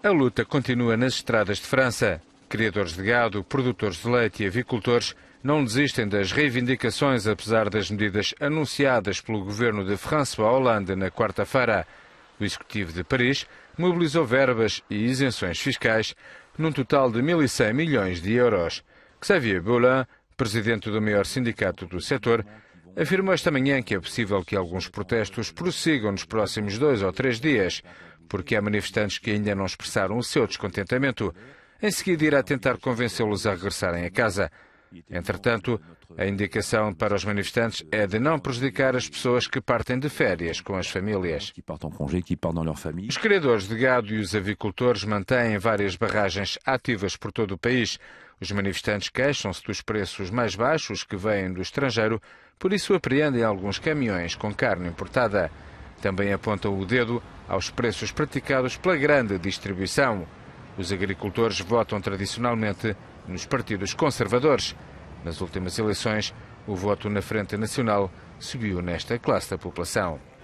A luta continua nas estradas de França. Criadores de gado, produtores de leite e avicultores não desistem das reivindicações, apesar das medidas anunciadas pelo governo de François Hollande na quarta-feira. O executivo de Paris mobilizou verbas e isenções fiscais num total de 1.100 milhões de euros. Xavier Boulin, presidente do maior sindicato do setor, afirmou esta manhã que é possível que alguns protestos prossigam nos próximos dois ou três dias porque há manifestantes que ainda não expressaram o seu descontentamento. Em seguida, irá tentar convencê-los a regressarem a casa. Entretanto, a indicação para os manifestantes é de não prejudicar as pessoas que partem de férias com as famílias. Os criadores de gado e os avicultores mantêm várias barragens ativas por todo o país. Os manifestantes queixam-se dos preços mais baixos que vêm do estrangeiro, por isso apreendem alguns caminhões com carne importada. Também apontam o dedo aos preços praticados pela grande distribuição. Os agricultores votam tradicionalmente nos partidos conservadores. Nas últimas eleições, o voto na Frente Nacional subiu nesta classe da população.